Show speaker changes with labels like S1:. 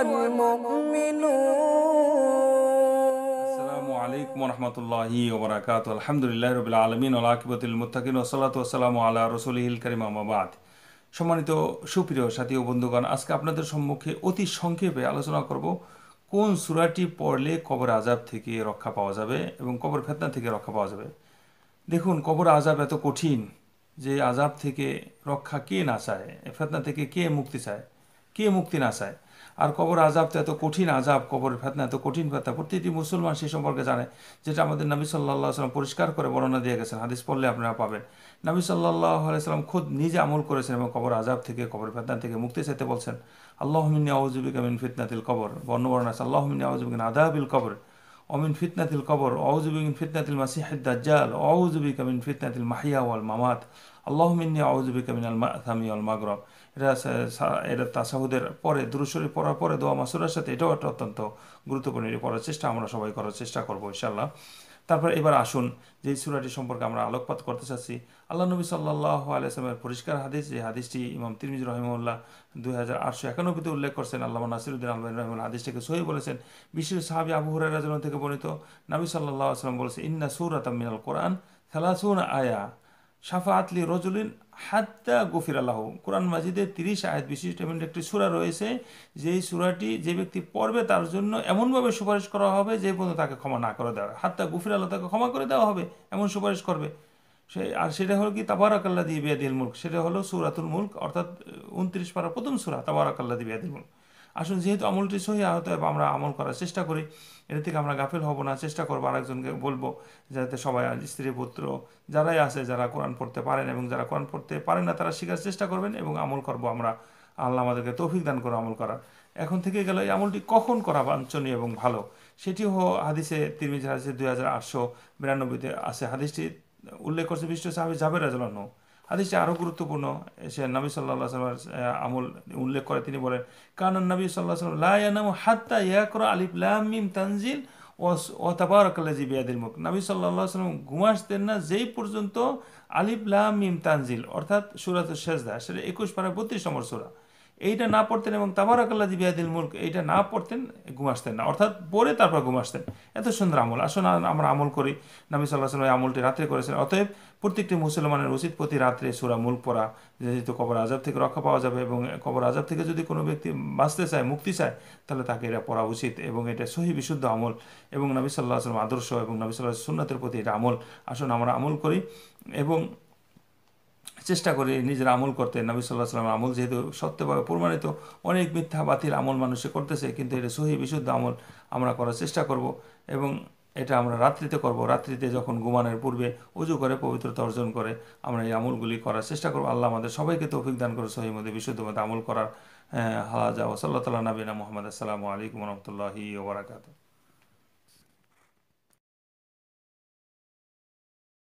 S1: আসসালামু
S2: আলাইকুম রহমতুল্লাহি সম্মানিত সুপ্রিয় সাথী ও বন্ধুগণ আজকে আপনাদের সম্মুখে অতি সংক্ষেপে আলোচনা করব কোন সুরাটি পড়লে কবর আজাব থেকে রক্ষা পাওয়া যাবে এবং কবর ফেতনা থেকে রক্ষা পাওয়া যাবে দেখুন কবর আজাব এত কঠিন যে আজাব থেকে রক্ষা কে না চায় ফেতনা থেকে কে মুক্তি চায় কে মুক্তি না চায় আর কবর আজাব তো এত কঠিন আজাব কবর ফেতনা এত কঠিন ফেতনা প্রতিটি মুসলমান সে সম্পর্কে জানে যেটা আমাদের নবী সাল্লাহ সাল্লাম পরিষ্কার করে বর্ণনা দিয়ে গেছেন হাদিস পড়লে আপনারা পাবেন নবী সাল্লাহ আলাইসাল্লাম খুদ নিজে আমল করেছেন এবং কবর আজাব থেকে কবর ফেতনা থেকে মুক্তি চাইতে বলছেন আল্লাহমিন আউজুবিকা মিন ফিতনাতিল কবর বর্ণবর্ণা আল্লাহমিন আউজুবিকিন আদাবিল কবর অমিন ফিতনাতিল কবর অউজুবিন ফিতনাতিল মাসিহিদ দাজ্জাল অউজুবিকা মিন ফিতনাতিল মাহিয়া ওয়াল মামাত আল্লাহ মিন্নি কামিন আল মাথামি আল মাগরব এটা এটা তাসাহুদের পরে দুরুশরী পড়ার পরে দোয়া মাসুরের সাথে এটাও একটা অত্যন্ত গুরুত্বপূর্ণ পড়ার চেষ্টা আমরা সবাই করার চেষ্টা করবো ইনশাল্লাহ তারপর এবার আসুন যে সুরাটি সম্পর্কে আমরা আলোকপাত করতে চাচ্ছি আল্লাহ নবী সাল্লাহ আলাইসলামের পরিষ্কার হাদিস যে হাদিসটি ইমাম তিরমিজ রহিমুল্লাহ দুই হাজার আটশো একানব্বইতে উল্লেখ করছেন আল্লাহ নাসিরুদ্দিন আল্লাহ রহমান হাদিসটিকে সহি বলেছেন বিশ্বের সাহাবি আবু হুরাইরাজন থেকে বর্ণিত নবী সাল্লাহ আসলাম বলেছে ইন্না সুরাত মিনাল কোরআন খেলাসুন আয়া সাফাতলি রজুলিন হাত্তা গফির আল্লাহ কোরআন মাজিদের তিরিশ আয়াত বিশিষ্ট এমন একটি সুরা রয়েছে যেই সুরাটি যে ব্যক্তি পড়বে তার জন্য এমনভাবে সুপারিশ করা হবে যে পর্যন্ত তাকে ক্ষমা না করে দেওয়া হাত্তা গফির আল্লাহ তাকে ক্ষমা করে দেওয়া হবে এমন সুপারিশ করবে সে আর সেটা হলো কি তাবারক দিয়ে বিয়াদিল মুল্ক সেটা হলো সুরাতুল মুল্ক অর্থাৎ উনত্রিশ পারা প্রথম সুরা তাবারাকাল্লা দিয়ে বিয়াদিল মুল্ক আসুন যেহেতু আমলটি সহি অতএব আমরা আমল করার চেষ্টা করি এটা থেকে আমরা গাফিল হব না চেষ্টা করবো আরেকজনকে বলবো যাতে সবাই স্ত্রী পুত্র যারাই আছে যারা কোরআন পড়তে পারেন এবং যারা কোরআন পড়তে পারেন না তারা শেখার চেষ্টা করবেন এবং আমল করব আমরা আল্লাহ আমাদেরকে তৌফিক দান করে আমল করার এখন থেকে গেল এই আমলটি কখন করা বাঞ্ছনীয় এবং ভালো সেটি হাদিসে তিরমিজ হাদিসে দুই হাজার আটশো বিরানব্বইতে আছে হাদিসটি উল্লেখ করছে বিশ্ব সাহাবি জাবের রাজলানো হাদিসটি আরও গুরুত্বপূর্ণ সে নবী সাল্লাহ সাল্লামের আমল উল্লেখ করে তিনি বলেন কারণ নবী সাল্লাহ সাল্লাম লাম হাত্তা ইয়াকর আলিফলামিম তানজিল ও তাবারকালাজি বিয়াদিল মুখ নবী সাল্লাহ সাল্লাম ঘুমাসতেন না যেই পর্যন্ত আলিফলামিম তানজিল অর্থাৎ সুরাত শেষদা সেটা একুশ পারা বত্রিশ নম্বর সুরা এইটা না পড়তেন এবং তাবারাকাল্লা জিবিয়াদিল মুল্ক এইটা না পড়তেন ঘুম আসতেন না অর্থাৎ পরে তারপর ঘুম আসতেন এত সুন্দর আমল আসুন আমরা আমল করি নামি সাল্লাহ সাল্লাম আমলটি রাত্রে করেছেন অতএব প্রত্যেকটি মুসলমানের উচিত প্রতি রাত্রে সুরা মুল্ক পড়া যেহেতু কবর আজাব থেকে রক্ষা পাওয়া যাবে এবং কবর আজাব থেকে যদি কোনো ব্যক্তি বাঁচতে চায় মুক্তি চায় তাহলে তাকে এটা পড়া উচিত এবং এটা সহি বিশুদ্ধ আমল এবং নবী সাল্লাহ আসলাম আদর্শ এবং নবী সাল্লাহ সুন্নাতের প্রতি এটা আমল আসুন আমরা আমল করি এবং চেষ্টা করি নিজের আমল করতে নবী সাল্লাহ সাল্লাম আমল যেহেতু সত্যভাবে প্রমাণিত অনেক মিথ্যা বাতিল আমল মানুষে করতেছে কিন্তু এটা সহি বিশুদ্ধ আমল আমরা করার চেষ্টা করব এবং এটা আমরা রাত্রিতে করব রাত্রিতে যখন গুমানের পূর্বে উজু করে পবিত্রতা অর্জন করে আমরা এই আমলগুলি করার চেষ্টা করব আল্লাহ আমাদের সবাইকে তৌফিক দান করে সহি মধ্যে বিশুদ্ধ মধ্যে আমল করার হাজা ওসল্লা তালা নবীনা মোহাম্মদ আসসালামু আলাইকুম রহমতুল্লাহি ওবরাকাতু